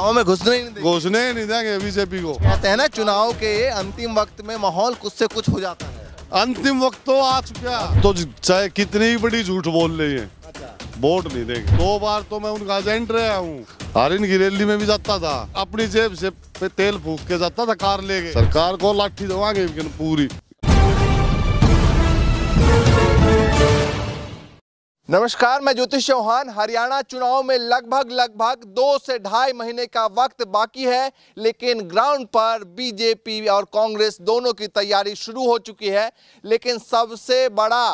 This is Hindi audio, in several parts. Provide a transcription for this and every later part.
गांव में घुसने ही नहीं घुसने ही नहीं देंगे बीजेपी को कहते हैं ना चुनाव के अंतिम वक्त में माहौल कुछ से कुछ हो जाता है अंतिम वक्त तो आ चुका तो चाहे कितनी बड़ी झूठ बोल रही है अच्छा। वोट नहीं देंगे दो बार तो मैं उनका एजेंट रहा हूँ हरिन की रैली में भी जाता था अपनी जेब से तेल फूक के जाता था कार लेके सरकार को लाठी दवाएंगे पूरी नमस्कार मैं ज्योतिष चौहान हरियाणा चुनाव में लगभग लगभग दो से ढाई महीने का वक्त बाकी है लेकिन ग्राउंड पर बीजेपी और कांग्रेस दोनों की तैयारी शुरू हो चुकी है लेकिन सबसे बड़ा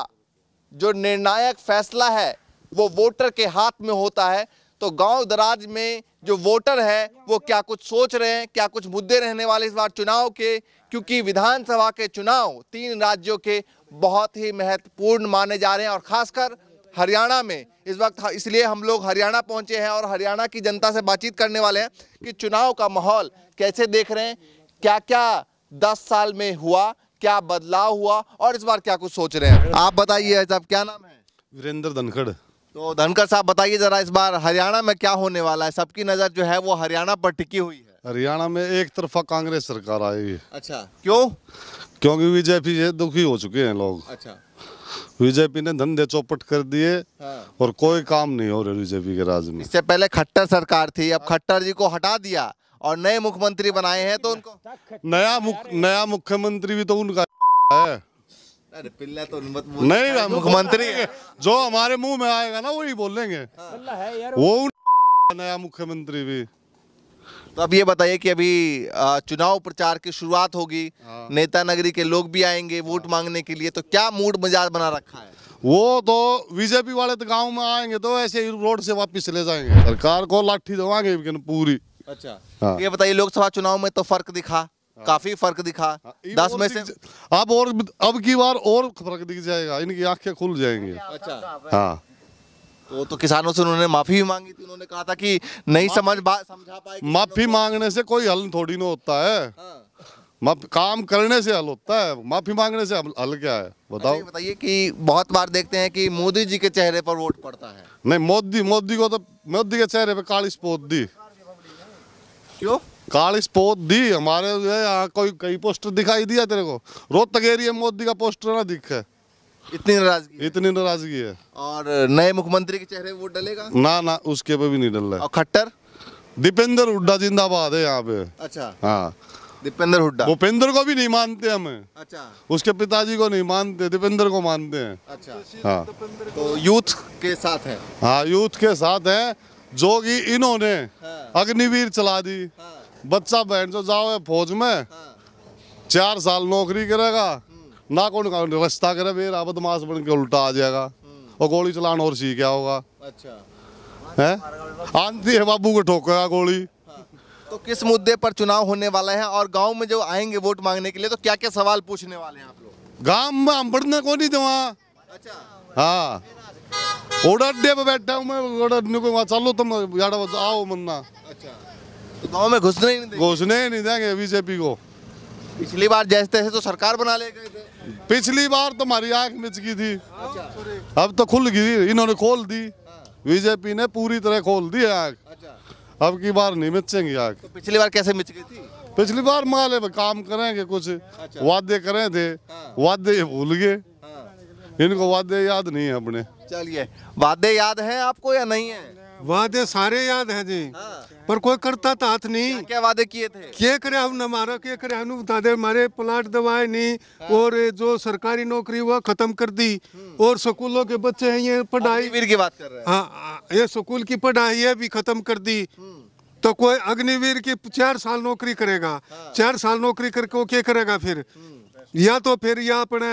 जो निर्णायक फैसला है वो वोटर के हाथ में होता है तो गांव दराज में जो वोटर है वो क्या कुछ सोच रहे हैं क्या कुछ मुद्दे रहने वाले इस बार चुनाव के क्योंकि विधानसभा के चुनाव तीन राज्यों के बहुत ही महत्वपूर्ण माने जा रहे हैं और खासकर हरियाणा में इस वक्त इसलिए हम लोग हरियाणा पहुंचे हैं और हरियाणा की जनता से बातचीत करने वाले हैं कि चुनाव का माहौल कैसे देख रहे हैं क्या क्या दस साल में हुआ क्या बदलाव हुआ और इस बार क्या कुछ सोच रहे हैं आप बताइए साहब क्या नाम है वीरेंद्र धनखड़ तो धनखड़ साहब बताइए जरा इस बार हरियाणा में क्या होने वाला है सबकी नज़र जो है वो हरियाणा पर टिकी हुई है हरियाणा में एक तरफा कांग्रेस सरकार आई है अच्छा क्यों क्योंकि बीजेपी से दुखी हो चुके हैं लोग अच्छा बीजेपी ने धंधे चौपट कर दिए हाँ। और कोई काम नहीं हो रहा बीजेपी के राज में इससे पहले खट्टर सरकार थी अब खट्टर जी को हटा दिया और नए मुख्यमंत्री बनाए हैं तो उनको नया मुख नया मुख्यमंत्री भी तो उनका है पिल्ला तो मत नहीं मुख्यमंत्री जो हमारे मुंह में आएगा ना वही बोलेंगे वो नया मुख्यमंत्री भी तो अब ये बताइए कि अभी चुनाव प्रचार की शुरुआत होगी हाँ। नेता नगरी के लोग भी आएंगे वोट हाँ। मांगने के लिए तो क्या मूड मजाज बना रखा है वो तो बीजेपी वाले तो गांव में आएंगे तो ऐसे ही रोड से वापस चले जाएंगे सरकार को लाठी दवाएंगे पूरी अच्छा हाँ। तो ये बताइए लोकसभा चुनाव में तो फर्क दिखा काफी फर्क दिखा दस में से अब और अब की बार और फर्क दिख जाएगा इनकी आंखें खुल जाएंगी अच्छा हाँ तो तो किसानों से उन्होंने माफ़ी भी मांगी थी उन्होंने कहा था कि नहीं समझ समझा पाए माफ़ी मांगने से कोई हल थोड़ी ना होता है हाँ। काम करने से हल होता है माफी मांगने से हल क्या है अच्छा, बताओ बताइए कि बहुत बार देखते हैं कि मोदी जी के चेहरे पर वोट पड़ता है नहीं मोदी मोदी को तो मोदी के चेहरे पर काली स्पोत दी क्यों काली स्पोत दी हमारे यहाँ कोई कई पोस्टर दिखाई दिया तेरे को रोहतक एरिया मोदी का पोस्टर ना दिखे इतनी नाराजगी इतनी नाराजगी है और नए मुख्यमंत्री के चेहरे वोट डलेगा ना ना उसके पे भी नहीं डल रहा है खट्टर दीपेंद्र हुड्डा जिंदाबाद है यहाँ पे अच्छा हाँ दीपेंद्र हुड्डा भूपेंद्र को भी नहीं मानते हमें अच्छा उसके पिताजी को नहीं मानते दीपेंद्र को मानते हैं अच्छा हाँ। तो यूथ के साथ है हाँ यूथ के साथ है जो की इन्होंने हाँ। अग्निवीर चला दी हाँ। बच्चा बहन जो जाओ फौज में चार साल नौकरी करेगा हम्म। ना कौन का व्यवस्था करे फिर आप बदमाश बन के उल्टा आ जाएगा और गोली चलान और सीख क्या होगा अच्छा आंधी है बाबू को ठोकेगा गोली हाँ। तो किस मुद्दे पर चुनाव होने वाला है और गांव में जो आएंगे वोट मांगने के लिए तो क्या क्या सवाल पूछने वाले हैं आप लोग गांव में हम पढ़ने को नहीं दवा अच्छा हाँ ऑर्डर डे बैठा हूँ मैं को चलो तुम आओ मन्ना अच्छा तो गांव में घुसने ही नहीं घुसने ही नहीं देंगे बीजेपी को पिछली बार जैसे तैसे तो सरकार बना ले गए थे पिछली बार तो हमारी आँख मिच गई थी अच्छा। अब तो खुल गई इन्होंने खोल दी बीजेपी ने पूरी तरह खोल दी आग अच्छा। अब की बार नहीं मिचेंगी आग तो पिछली बार कैसे मिच गई थी पिछली बार माले में काम करेंगे कुछ अच्छा। वादे करे थे हाँ। वादे भूल गए हाँ। इनको वादे याद नहीं है अपने चलिए वादे याद है आपको या नहीं है वादे सारे याद है जी हाँ। पर कोई करता तो हाथ नहीं क्या वादे किए थे के करे हम न मारा के करे हम दादे मारे प्लाट दवाए नहीं हाँ। और जो सरकारी नौकरी हुआ खत्म कर दी हम्म। और स्कूलों के बच्चे हैं ये पढ़ाई वीर की बात कर रहे हैं हाँ ये स्कूल की पढ़ाई है भी खत्म कर दी हम्म। तो कोई अग्निवीर की चार साल नौकरी करेगा हाँ। चार साल नौकरी करके वो क्या करेगा फिर हम्म। या तो फिर या अपने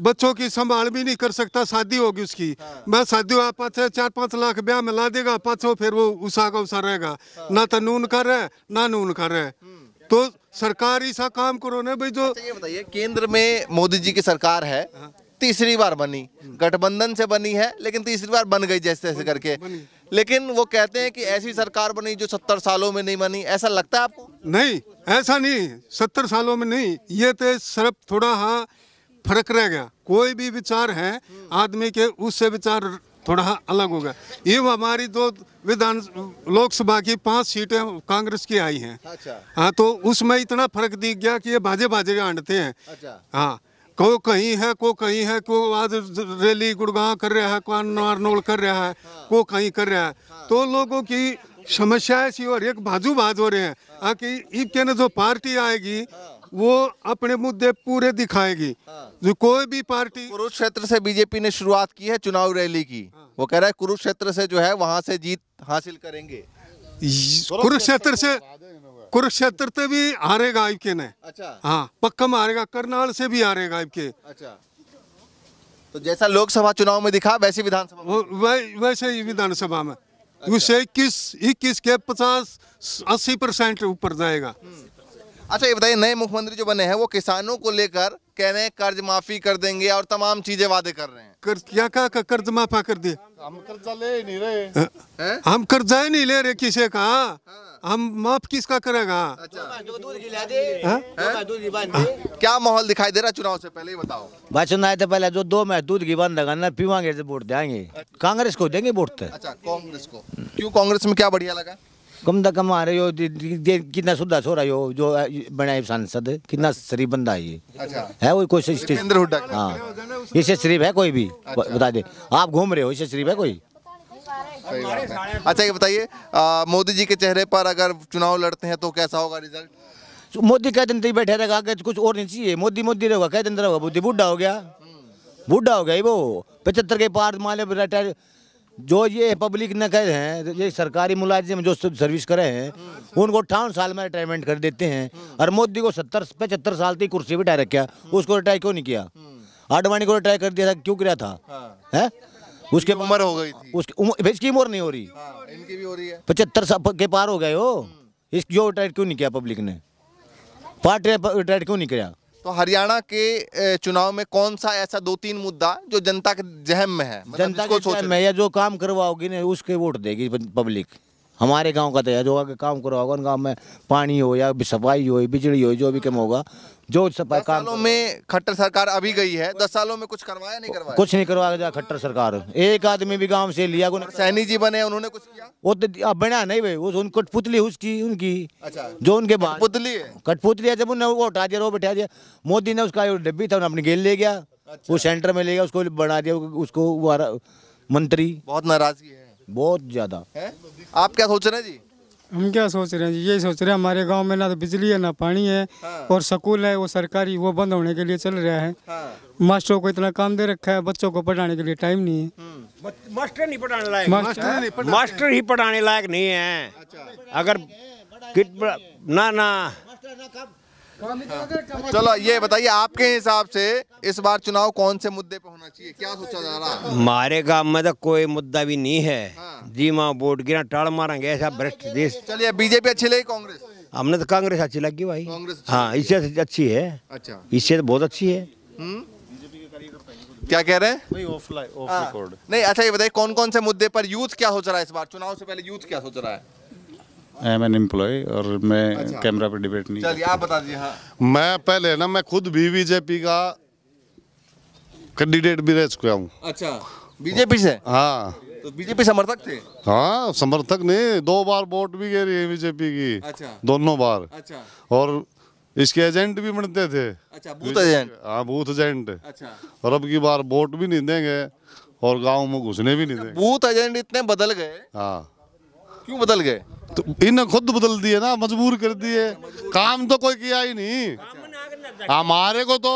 बच्चों की संभाल भी नहीं कर सकता शादी होगी उसकी हाँ। मैं शादी हुआ पाँच चार पाँच लाख ब्याह में ला देगा पाँचों फिर वो उषा का उषा रहेगा हाँ। ना तो नून कर रहे ना नून कर रहे हम्म। तो सरकार ऐसा काम करो ना भाई जो अच्छा, बताइए केंद्र में मोदी जी की सरकार है हाँ। तीसरी बार बनी हम्म। गठबंधन से बनी है लेकिन तीसरी बार बन गई जैसे जैसे करके लेकिन वो कहते हैं कि ऐसी सरकार बनी जो सत्तर सालों में नहीं बनी ऐसा लगता है आपको नहीं ऐसा नहीं सत्तर सालों में नहीं ये तो सिर्फ थोड़ा हाँ फर्क रह गया कोई भी विचार है आदमी के उससे विचार थोड़ा अलग होगा ये हमारी दो विधान लोकसभा की पांच सीटें कांग्रेस की आई हैं अच्छा हाँ तो उसमें इतना फर्क दिख गया कि ये बाजे बाजे आंटते हैं अच्छा हाँ को कहीं है को कहीं है को आज रैली गुड़गांव कर रहा है को नारनोल कर रहा है हाँ। को कहीं कर रहा है हाँ। तो लोगों की समस्या ऐसी और एक बाजू बाज हो रहे हैं हाँ, कि इनके जो पार्टी आएगी वो अपने मुद्दे पूरे दिखाएगी हाँ। जो कोई भी पार्टी कुरुक्षेत्र से बीजेपी ने शुरुआत की है चुनाव रैली की हाँ। वो कह रहा है कुरुक्षेत्र से जो है वहाँ से जीत हासिल करेंगे कुरुक्षेत्र से कुरुक्षेत्र से भी हारेगा आयके ने अच्छा हाँ पक्का मारेगा करनाल से भी हारेगा आयके अच्छा तो जैसा लोकसभा चुनाव में दिखा वैसे विधानसभा वैसे ही विधानसभा में अच्छा। उससे इक्कीस इक्कीस के पचास अस्सी परसेंट ऊपर जाएगा हम्म। अच्छा ये बताइए नए मुख्यमंत्री जो बने हैं वो किसानों को लेकर कह रहे हैं कर्ज माफी कर देंगे और तमाम चीजें वादे कर रहे हैं कर्ज क्या कहा कर, कर्ज माफा कर दिए हम कर्जा ले ही नहीं रहे हाँ। है? हम कर्जा ही नहीं ले रहे किसे का हाँ? हाँ। हम माफ किसका करेगा अच्छा। क्या माहौल दिखाई दे रहा चुनाव से पहले ही बताओ भाषण आए थे पहले जो दो मैं दूध की बंद लगा पीवागे तो वोट देंगे कांग्रेस को देंगे वोट अच्छा कांग्रेस को क्यों कांग्रेस में क्या बढ़िया लगा कम दा कम आ रहे हो कितना सुधा सो रहा हो जो बनाए सांसद कितना शरीफ बंदा है ये अच्छा है कोई कोई हाँ इसे शरीफ है कोई भी अच्छा। बता दे आप घूम रहे हो इसे शरीफ है कोई अच्छा ये बताइए मोदी जी के चेहरे पर अगर चुनाव लड़ते हैं तो कैसा होगा रिजल्ट मोदी कह दिन बैठे रहेगा तो कुछ और नहीं चाहिए मोदी मोदी रहेगा कह दिन रहेगा बुद्धि बूढ़ा हो गया बूढ़ा हो गया वो पचहत्तर के पार माले लिया जो ये पब्लिक न करे हैं ये सरकारी मुलाजिम जो सर्विस करे हैं उनको अठावन साल में रिटायरमेंट कर देते हैं और मोदी को सत्तर पचहत्तर साल की कुर्सी भी टायर रखा उसको रिटायर क्यों नहीं किया आडवाणी को रिटायर कर दिया था क्यों किया था है उसके उम्र हो गई उसकी उम्र इसकी उम्र नहीं हो रही हाँ, इनकी भी हो रही है पचहत्तर साल के पार हो गए हो इस जो रिटायर क्यों नहीं किया पब्लिक ने पार्टी रिटायर क्यों नहीं किया तो हरियाणा के चुनाव में कौन सा ऐसा दो तीन मुद्दा जो जनता के जहम में है मतलब जनता को सोच में या जो काम करवाओगी ना उसके वोट देगी पब्लिक हमारे गांव का तैयार तो होगा आगे काम करो होगा गाँव में पानी हो या सफाई हो बिजली हो जो भी कम होगा जो सफाई काम सालों में खट्टर सरकार अभी गई है दस सालों में कुछ करवाया नहीं करवाया कुछ नहीं करवाया खट्टर सरकार एक आदमी भी गांव से लिया सैनी जी बने उन्होंने कुछ किया वो तो बना नहीं भाई वो उन कठपुतली उसकी उनकी अच्छा जो उनके पुतली कठपुतली है जब उन्हें वो उठा दिया वो बैठा दिया मोदी ने उसका डब्बी था अपनी गेल ले गया अच्छा। वो सेंटर में ले गया उसको बना दिया उसको मंत्री बहुत नाराजगी है बहुत ज़्यादा आप क्या सोच रहे हैं जी हम क्या सोच रहे हैं जी यही सोच रहे हैं हमारे गांव में ना तो बिजली है ना पानी है हाँ। और स्कूल है वो सरकारी वो बंद होने के लिए चल रहा है हाँ। मास्टरों को इतना काम दे रखा है बच्चों को पढ़ाने के लिए टाइम नहीं है हम्म। मास्टर नहीं पढ़ाने लायक मास्टर, मास्टर ही पढ़ाने लायक नहीं है अच्छा। अगर ना ना चलो ये बताइए आपके हिसाब से इस बार चुनाव कौन से मुद्दे पे होना चाहिए क्या सोचा जा रहा है मारे गांव में तो कोई मुद्दा भी नहीं है हाँ। जी माँ वोट गिरा टाड़ मारेंगे ऐसा भ्रष्ट देश चलिए बीजेपी अच्छी लगी कांग्रेस हमने तो कांग्रेस अच्छी लगी भाई कांग्रेस हाँ इससे अच्छी है अच्छा इससे तो बहुत अच्छी है हम्म? क्या कह रहे हैं नहीं हाँ। अच्छा ये बताइए कौन कौन से मुद्दे पर यूथ क्या सोच रहा है इस बार चुनाव से पहले यूथ क्या सोच रहा है आई एम एन एम्प्लॉय और मैं अच्छा। कैमरा पर डिबेट नहीं चलिए आप बता दीजिए हाँ मैं पहले ना मैं खुद भी बीजेपी का कैंडिडेट भी रह चुका हूँ अच्छा बीजेपी से हाँ तो बीजेपी समर्थक थे हाँ समर्थक नहीं दो बार वोट भी गे रही है बीजेपी की अच्छा दोनों बार अच्छा और इसके एजेंट भी बनते थे अच्छा बूथ एजेंट हाँ बूथ एजेंट अच्छा और अब की बार वोट भी नहीं देंगे और गांव में घुसने भी नहीं अच्छा, देंगे बूथ एजेंट इतने बदल गए हाँ क्यों बदल गए तो इन्हें खुद बदल दिए ना मजबूर कर दिए काम तो कोई किया ही नहीं हमारे को तो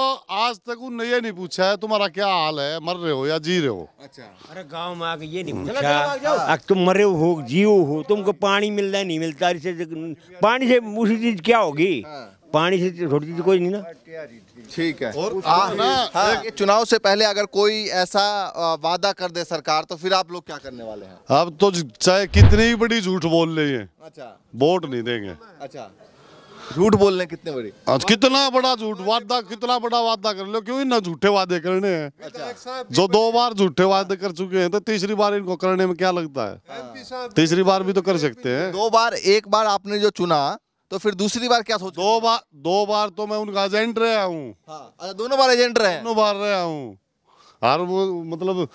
आज तक उन ये नहीं पूछा है तुम्हारा क्या हाल है मर रहे हो या जी रहे हो अच्छा अरे गांव में आके ये नहीं पूछा तुम मरे हो जियो हो तुमको पानी मिलता नहीं मिलता पानी से उसी चीज क्या होगी हाँ। पानी से रोटी थी कोई नहीं ना ठीक है और आ, हाँ, चुनाव से पहले अगर कोई ऐसा वादा कर दे सरकार तो फिर आप लोग क्या करने वाले हैं अब तो चाहे कितनी ही बड़ी झूठ बोल रही है अच्छा वोट नहीं देंगे अच्छा झूठ बोलने कितने बड़ी कितना बड़ा झूठ वादा कितना बड़ा वादा कर लो क्यों ना झूठे वादे करने हैं अच्छा। जो दो बार झूठे वादे कर चुके हैं तो तीसरी बार इनको करने में क्या लगता है हाँ। तीसरी बार भी तो कर सकते हैं दो बार एक बार आपने जो चुना तो फिर दूसरी बार क्या सोच दो बार दो बार तो मैं उनका एजेंट रहा हूँ हाँ, अच्छा, दोनों बार एजेंट रहे दोनों बार रहा हूँ हर वो मतलब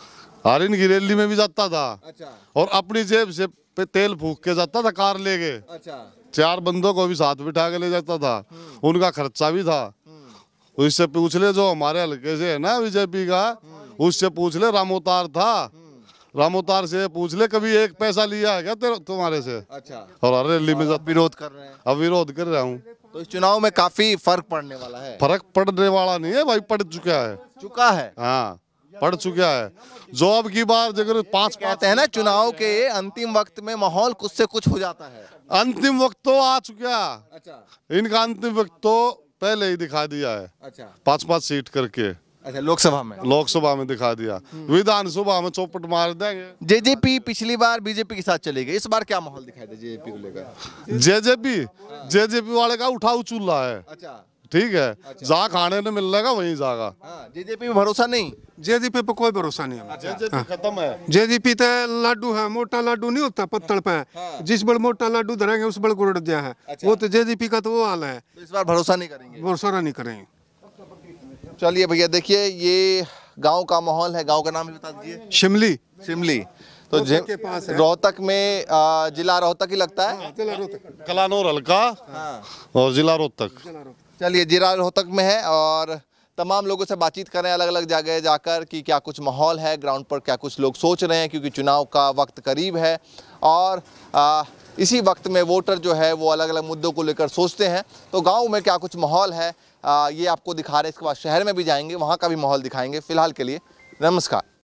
हरिन की रैली में भी जाता था अच्छा और अपनी जेब से पे तेल फूक के जाता था कार लेके अच्छा चार बंदों को भी साथ बिठा के ले जाता था हम्म। उनका खर्चा भी था हम्म। उससे पूछ ले जो हमारे हल्के से है ना बीजेपी का हम्म। उससे पूछ ले रामोतार था रामोतार से पूछ ले कभी एक पैसा लिया है क्या तुम्हारे से अच्छा और अरे रैली में विरोध कर रहे हैं अब विरोध कर रहा हूँ तो इस चुनाव में काफी फर्क पड़ने वाला है फर्क पड़ने वाला नहीं है भाई पड़ चुका है चुका है हाँ पड़ चुका है जो अब की बार जगह पाँच पाते हैं ना चुनाव के अंतिम वक्त में माहौल कुछ से कुछ हो जाता है अंतिम वक्त तो आ चुका अच्छा इनका अंतिम वक्त तो पहले ही दिखा दिया है अच्छा पाँच पाँच सीट करके अच्छा लोकसभा में लोकसभा में दिखा दिया विधानसभा में चौपट मार देंगे जेजेपी पिछली बार बीजेपी के साथ चली गई इस बार क्या माहौल दिखाई दे जेजेपी को लेकर जेजेपी जेजेपी वाले का उठाऊ चूल्हा है अच्छा ठीक है अच्छा। खाने ने मिल रहेगा वही जागा हाँ, जेजेपी में भरोसा नहीं जेजेपी पे कोई भरोसा नहीं है अच्छा। खत्म है जेजेपी तो लाडू है मोटा लाडू नहीं होता पत्थर पे हाँ। जिस बड़े मोटा लाडू धरेंगे उस बड़े गुड़ दिया है अच्छा। वो तो जेजेपी का तो वो हाल है तो इस बार भरोसा नहीं करेंगे भरोसा नहीं करेंगे चलिए भैया देखिए ये गांव का माहौल है गांव का नाम भी बता दीजिए शिमली शिमली तो रोहतक में जिला रोहतक ही लगता है हाँ, जिला रोहतक हल्का हाँ। और जिला रोहतक चलिए जिला रोहतक में है और तमाम लोगों से बातचीत करें अलग अलग जगह जाकर कि क्या कुछ माहौल है ग्राउंड पर क्या कुछ लोग सोच रहे हैं क्योंकि चुनाव का वक्त करीब है और आ, इसी वक्त में वोटर जो है वो अलग अलग मुद्दों को लेकर सोचते हैं तो गांव में क्या कुछ माहौल है ये आपको दिखा रहे हैं इसके बाद शहर में भी जाएंगे वहाँ का भी माहौल दिखाएंगे फ़िलहाल के लिए नमस्कार